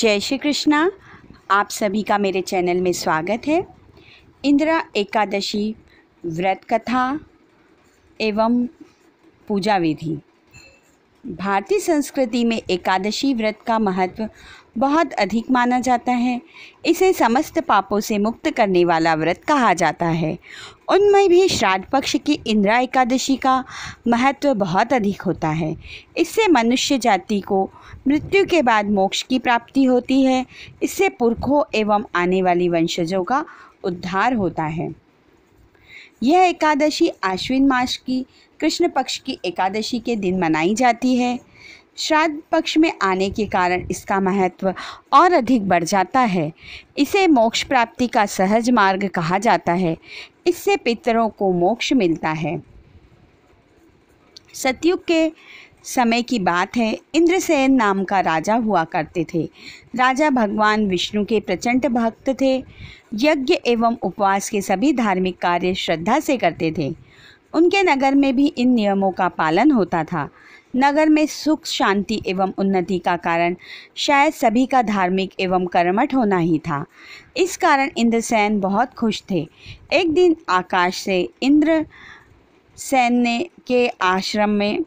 जय श्री कृष्णा आप सभी का मेरे चैनल में स्वागत है इंदिरा एकादशी व्रत कथा एवं पूजा विधि भारतीय संस्कृति में एकादशी व्रत का महत्व बहुत अधिक माना जाता है इसे समस्त पापों से मुक्त करने वाला व्रत कहा जाता है उनमें भी श्राद्ध पक्ष की इंदिरा एकादशी का महत्व बहुत अधिक होता है इससे मनुष्य जाति को मृत्यु के बाद मोक्ष की प्राप्ति होती है इससे पुरखों एवं आने वाली वंशजों का उद्धार होता है यह एकादशी आश्विन मास की कृष्ण पक्ष की एकादशी के दिन मनाई जाती है श्राद्ध पक्ष में आने के कारण इसका महत्व और अधिक बढ़ जाता है इसे मोक्ष प्राप्ति का सहज मार्ग कहा जाता है इससे पितरों को मोक्ष मिलता है सतयुग के समय की बात है इंद्रसेन नाम का राजा हुआ करते थे राजा भगवान विष्णु के प्रचंड भक्त थे यज्ञ एवं उपवास के सभी धार्मिक कार्य श्रद्धा से करते थे उनके नगर में भी इन नियमों का पालन होता था नगर में सुख शांति एवं उन्नति का कारण शायद सभी का धार्मिक एवं कर्मठ होना ही था इस कारण इंद्रसेन बहुत खुश थे एक दिन आकाश से इंद्र सैन्य ने के आश्रम में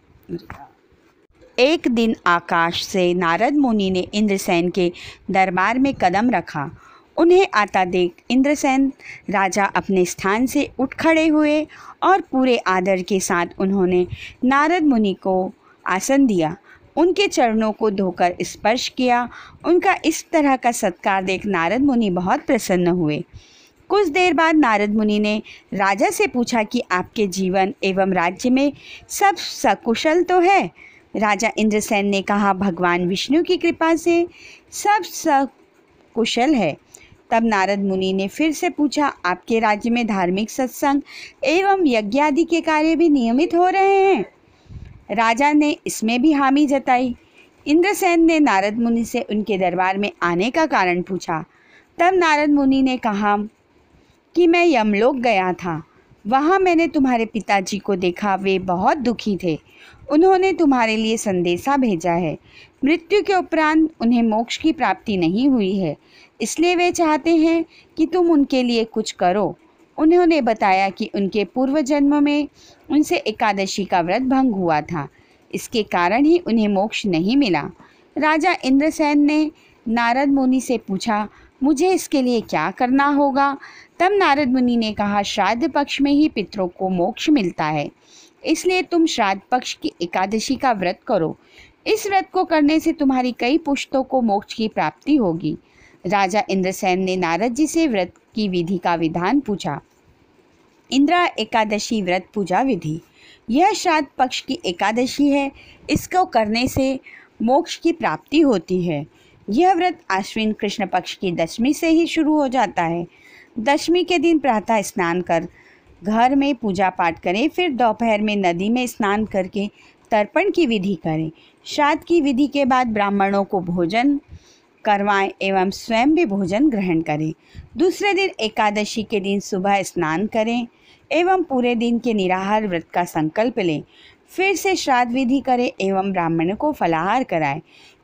एक दिन आकाश से नारद मुनि ने इंद्रसेन के दरबार में कदम रखा उन्हें आता देख इंद्रसेन राजा अपने स्थान से उठ खड़े हुए और पूरे आदर के साथ उन्होंने नारद मुनि को आसन दिया उनके चरणों को धोकर स्पर्श किया उनका इस तरह का सत्कार देख नारद मुनि बहुत प्रसन्न हुए कुछ देर बाद नारद मुनि ने राजा से पूछा कि आपके जीवन एवं राज्य में सब सकुशल तो है राजा इंद्रसेन ने कहा भगवान विष्णु की कृपा से सब सब कुशल है तब नारद मुनि ने फिर से पूछा आपके राज्य में धार्मिक सत्संग एवं यज्ञ आदि के कार्य भी नियमित हो रहे हैं राजा ने इसमें भी हामी जताई इंद्रसेन ने नारद मुनि से उनके दरबार में आने का कारण पूछा तब नारद मुनि ने कहा कि मैं यमलोक गया था वहाँ मैंने तुम्हारे पिताजी को देखा वे बहुत दुखी थे उन्होंने तुम्हारे लिए संदेशा भेजा है मृत्यु के उपरांत उन्हें मोक्ष की प्राप्ति नहीं हुई है इसलिए वे चाहते हैं कि तुम उनके लिए कुछ करो उन्होंने बताया कि उनके पूर्व जन्म में उनसे एकादशी का व्रत भंग हुआ था इसके कारण ही उन्हें मोक्ष नहीं मिला राजा इंद्रसेन ने नारद मुनि से पूछा मुझे इसके लिए क्या करना होगा तब नारद मुनि ने कहा श्राद्ध पक्ष में ही पितरों को मोक्ष मिलता है इसलिए तुम श्राद्ध पक्ष की एकादशी का व्रत करो इस व्रत को करने से तुम्हारी कई पुष्टों को मोक्ष की प्राप्ति होगी राजा इंद्रसेन ने नारद जी से व्रत की विधि का विधान पूछा इंद्रा एकादशी व्रत पूजा विधि यह श्राद्ध पक्ष की एकादशी है इसको करने से मोक्ष की प्राप्ति होती है यह व्रत आश्विन कृष्ण पक्ष की दशमी से ही शुरू हो जाता है दशमी के दिन प्रातः स्नान कर घर में पूजा पाठ करें फिर दोपहर में नदी में स्नान करके तर्पण की विधि करें श्राद्ध की विधि के बाद ब्राह्मणों को भोजन करवाएं एवं स्वयं भी भोजन ग्रहण करें दूसरे दिन एकादशी के दिन सुबह स्नान करें एवं पूरे दिन के निराहार व्रत का संकल्प लें फिर से श्राद्ध विधि करें एवं ब्राह्मण को फलाहार कराएं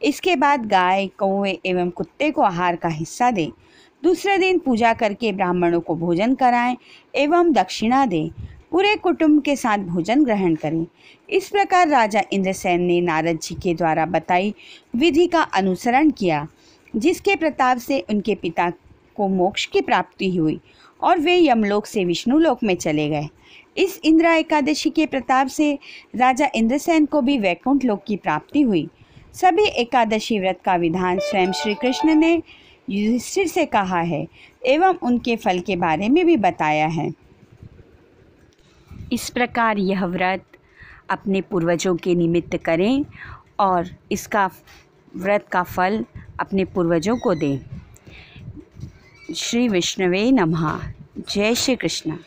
इसके बाद गाय कौए एवं कुत्ते को आहार का हिस्सा दें दूसरे दिन पूजा करके ब्राह्मणों को भोजन कराएं एवं दक्षिणा दें पूरे कुटुंब के साथ भोजन ग्रहण करें इस प्रकार राजा इंद्रसेन ने नारद जी के द्वारा बताई विधि का अनुसरण किया जिसके प्रताप से उनके पिता को मोक्ष की प्राप्ति हुई और वे यमलोक से विष्णुलोक में चले गए इस इंदिरा एकादशी के प्रताप से राजा इंद्रसेन को भी वैकुंठ लोक की प्राप्ति हुई सभी एकादशी व्रत का विधान स्वयं श्री कृष्ण ने युधिष्ठिर से कहा है एवं उनके फल के बारे में भी बताया है इस प्रकार यह व्रत अपने पूर्वजों के निमित्त करें और इसका व्रत का फल अपने पूर्वजों को दें श्री विष्णवे नमः जय श्री कृष्ण